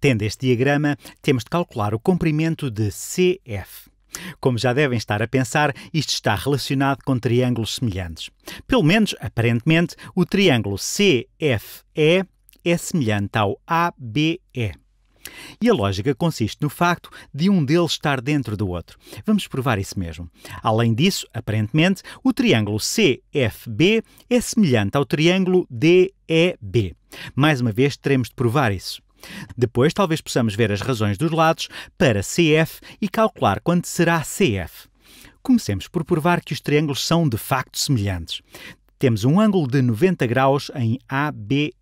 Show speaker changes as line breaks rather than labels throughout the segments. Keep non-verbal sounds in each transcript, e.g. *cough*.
Tendo este diagrama, temos de calcular o comprimento de CF. Como já devem estar a pensar, isto está relacionado com triângulos semelhantes. Pelo menos, aparentemente, o triângulo CFE é semelhante ao ABE. E a lógica consiste no facto de um deles estar dentro do outro. Vamos provar isso mesmo. Além disso, aparentemente, o triângulo CFB é semelhante ao triângulo DEB. Mais uma vez, teremos de provar isso. Depois, talvez possamos ver as razões dos lados para CF e calcular quanto será CF. Comecemos por provar que os triângulos são de facto semelhantes. Temos um ângulo de 90 graus em ABE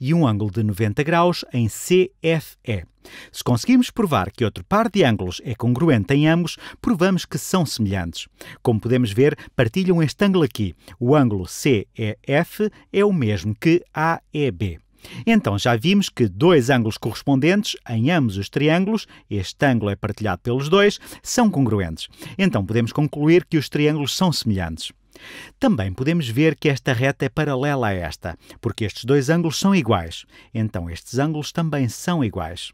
e um ângulo de 90 graus em CFE. Se conseguirmos provar que outro par de ângulos é congruente em ambos, provamos que são semelhantes. Como podemos ver, partilham este ângulo aqui. O ângulo CEF é o mesmo que AEB. Então já vimos que dois ângulos correspondentes em ambos os triângulos, este ângulo é partilhado pelos dois, são congruentes. Então podemos concluir que os triângulos são semelhantes. Também podemos ver que esta reta é paralela a esta, porque estes dois ângulos são iguais. Então estes ângulos também são iguais.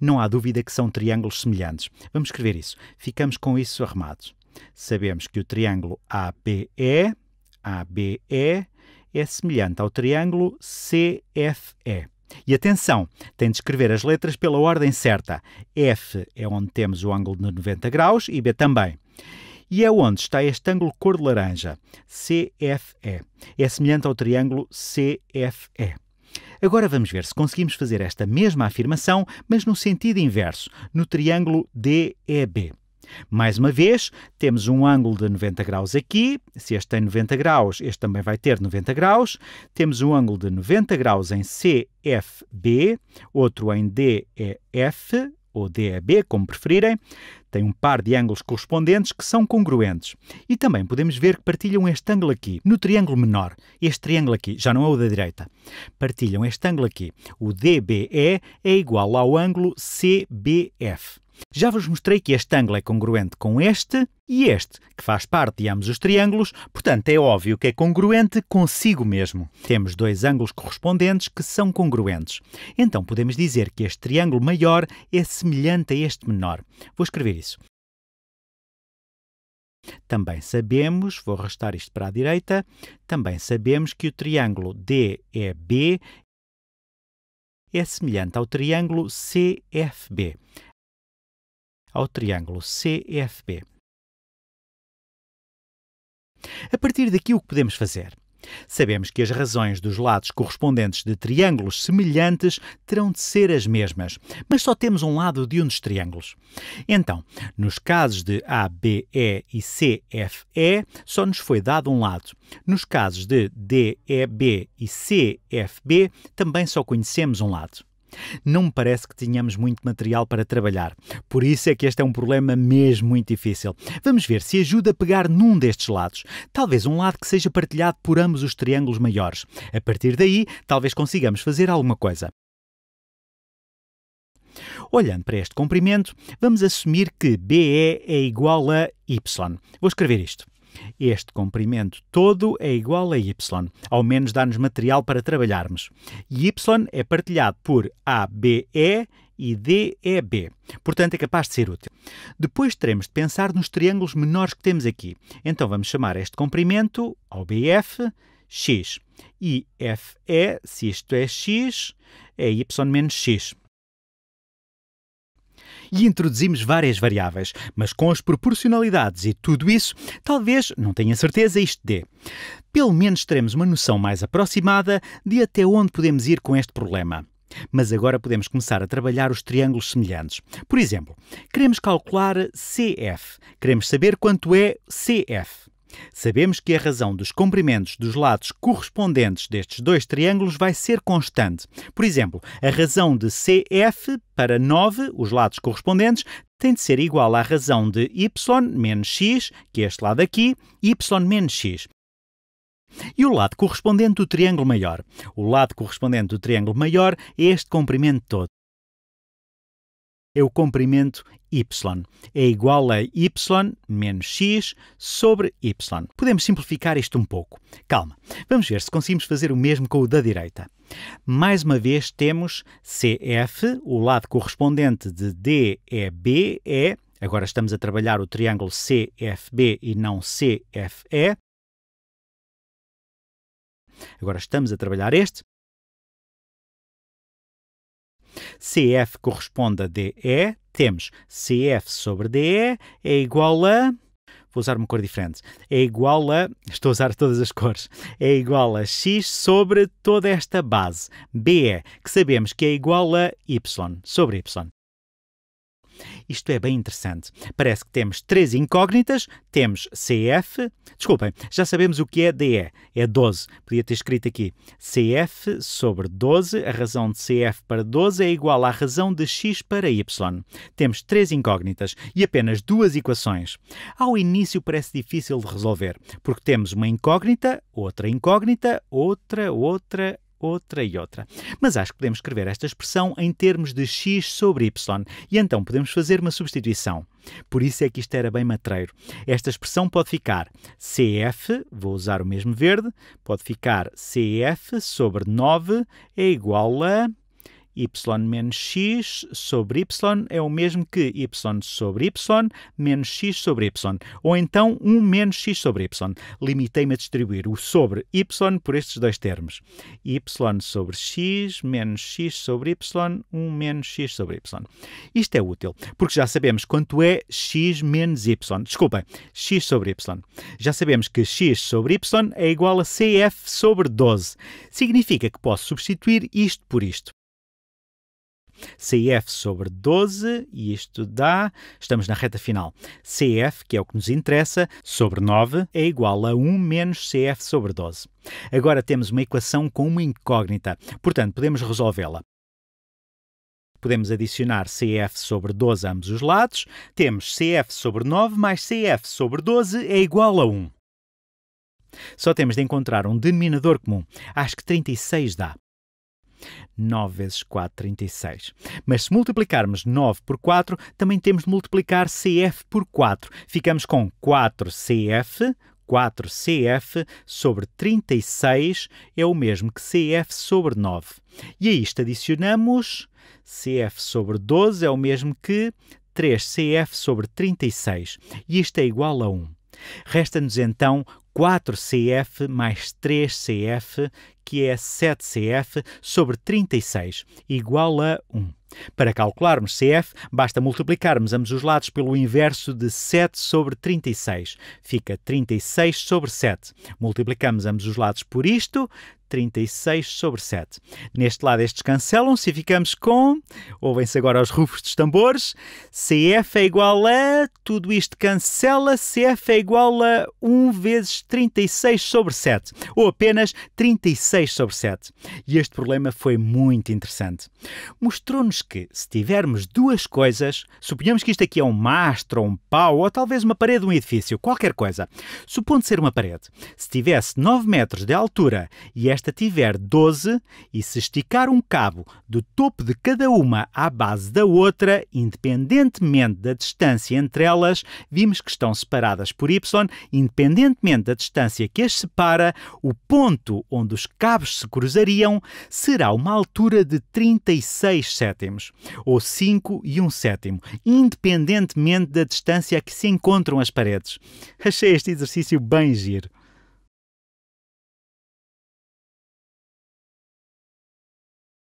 Não há dúvida que são triângulos semelhantes. Vamos escrever isso. Ficamos com isso arrumados. Sabemos que o triângulo ABE, ABE é semelhante ao triângulo CFE. E atenção, tem de escrever as letras pela ordem certa. F é onde temos o ângulo de 90 graus e B também. E é onde está este ângulo cor de laranja, CFE. É semelhante ao triângulo CFE. Agora vamos ver se conseguimos fazer esta mesma afirmação, mas no sentido inverso, no triângulo DEB. Mais uma vez, temos um ângulo de 90 graus aqui. Se este tem 90 graus, este também vai ter 90 graus. Temos um ângulo de 90 graus em CFB, outro em DEF, ou DEB, como preferirem, tem um par de ângulos correspondentes que são congruentes. E também podemos ver que partilham este ângulo aqui, no triângulo menor. Este triângulo aqui, já não é o da direita. Partilham este ângulo aqui. O DBE é igual ao ângulo CBF. Já vos mostrei que este ângulo é congruente com este e este, que faz parte de ambos os triângulos, portanto é óbvio que é congruente consigo mesmo. Temos dois ângulos correspondentes que são congruentes. Então podemos dizer que este triângulo maior é semelhante a este menor. Vou escrever isso. Também sabemos, vou arrastar isto para a direita, também sabemos que o triângulo DEB é, é semelhante ao triângulo CFB ao triângulo CFB. A partir daqui, o que podemos fazer? Sabemos que as razões dos lados correspondentes de triângulos semelhantes terão de ser as mesmas, mas só temos um lado de um dos triângulos. Então, nos casos de ABE e CFE, só nos foi dado um lado. Nos casos de DEB e CFB, também só conhecemos um lado. Não me parece que tenhamos muito material para trabalhar. Por isso é que este é um problema mesmo muito difícil. Vamos ver se ajuda a pegar num destes lados. Talvez um lado que seja partilhado por ambos os triângulos maiores. A partir daí, talvez consigamos fazer alguma coisa. Olhando para este comprimento, vamos assumir que BE é igual a Y. Vou escrever isto. Este comprimento todo é igual a y, ao menos dá-nos material para trabalharmos. E y é partilhado por ABE e DEB. Portanto, é capaz de ser útil. Depois teremos de pensar nos triângulos menores que temos aqui. Então vamos chamar este comprimento ao BF x. E FE, se isto é x, é y menos x e introduzimos várias variáveis, mas com as proporcionalidades e tudo isso, talvez, não tenha certeza, isto dê. Pelo menos teremos uma noção mais aproximada de até onde podemos ir com este problema. Mas agora podemos começar a trabalhar os triângulos semelhantes. Por exemplo, queremos calcular CF. Queremos saber quanto é CF. Sabemos que a razão dos comprimentos dos lados correspondentes destes dois triângulos vai ser constante. Por exemplo, a razão de CF para 9, os lados correspondentes, tem de ser igual à razão de y menos x, que é este lado aqui, y menos x. E o lado correspondente do triângulo maior? O lado correspondente do triângulo maior é este comprimento todo. É o comprimento y é igual a y menos x sobre y. Podemos simplificar isto um pouco. Calma, vamos ver se conseguimos fazer o mesmo com o da direita. Mais uma vez temos CF, o lado correspondente de DEB é, agora estamos a trabalhar o triângulo CFB e não CFE, agora estamos a trabalhar este, CF corresponde a DE, temos CF sobre DE é igual a. Vou usar uma cor diferente. É igual a. *laughs* Estou a usar todas as cores. É igual a x sobre toda esta base, BE, que sabemos que é igual a y, sobre y. Isto é bem interessante. Parece que temos três incógnitas, temos CF, desculpem, já sabemos o que é DE, é 12. Podia ter escrito aqui CF sobre 12, a razão de CF para 12 é igual à razão de x para y. Temos três incógnitas e apenas duas equações. Ao início parece difícil de resolver, porque temos uma incógnita, outra incógnita, outra, outra, outra e outra. Mas acho que podemos escrever esta expressão em termos de x sobre y e então podemos fazer uma substituição. Por isso é que isto era bem matreiro. Esta expressão pode ficar CF, vou usar o mesmo verde, pode ficar CF sobre 9 é igual a y-x menos sobre y é o mesmo que y sobre y menos x sobre y, ou então 1 menos x sobre y. Limitei-me a distribuir o sobre y por estes dois termos. y sobre x menos x sobre y, 1 menos x sobre y. Isto é útil, porque já sabemos quanto é x menos y. Desculpem, x sobre y. Já sabemos que x sobre y é igual a cf sobre 12. Significa que posso substituir isto por isto. CF sobre 12, e isto dá, estamos na reta final. CF, que é o que nos interessa, sobre 9 é igual a 1 menos CF sobre 12. Agora temos uma equação com uma incógnita, portanto podemos resolvê-la. Podemos adicionar CF sobre 12 a ambos os lados. Temos CF sobre 9 mais CF sobre 12 é igual a 1. Só temos de encontrar um denominador comum. Acho que 36 dá. 9 vezes 4, 36. Mas se multiplicarmos 9 por 4, também temos de multiplicar CF por 4. Ficamos com 4CF 4CF sobre 36 é o mesmo que CF sobre 9. E a isto adicionamos CF sobre 12 é o mesmo que 3CF sobre 36. E isto é igual a 1. Resta-nos então 4CF mais 3CF, que é 7CF, sobre 36, igual a 1. Para calcularmos CF, basta multiplicarmos ambos os lados pelo inverso de 7 sobre 36. Fica 36 sobre 7. Multiplicamos ambos os lados por isto, 36 sobre 7. Neste lado estes cancelam-se e ficamos com, ouvem-se agora os rufos dos tambores, CF é igual a, tudo isto cancela, CF é igual a 1 vezes 36 sobre 7, ou apenas 36 sobre 7. E este problema foi muito interessante. Mostrou-nos que, se tivermos duas coisas, suponhamos que isto aqui é um mastro, um pau, ou talvez uma parede um edifício, qualquer coisa. Supondo ser uma parede. Se tivesse 9 metros de altura e esta tiver 12, e se esticar um cabo do topo de cada uma à base da outra, independentemente da distância entre elas, vimos que estão separadas por y, independentemente da distância que as separa, o ponto onde os cabos se cruzariam será uma altura de 36 sétimos, ou 5 e 1 sétimo, independentemente da distância a que se encontram as paredes. Achei este exercício bem giro.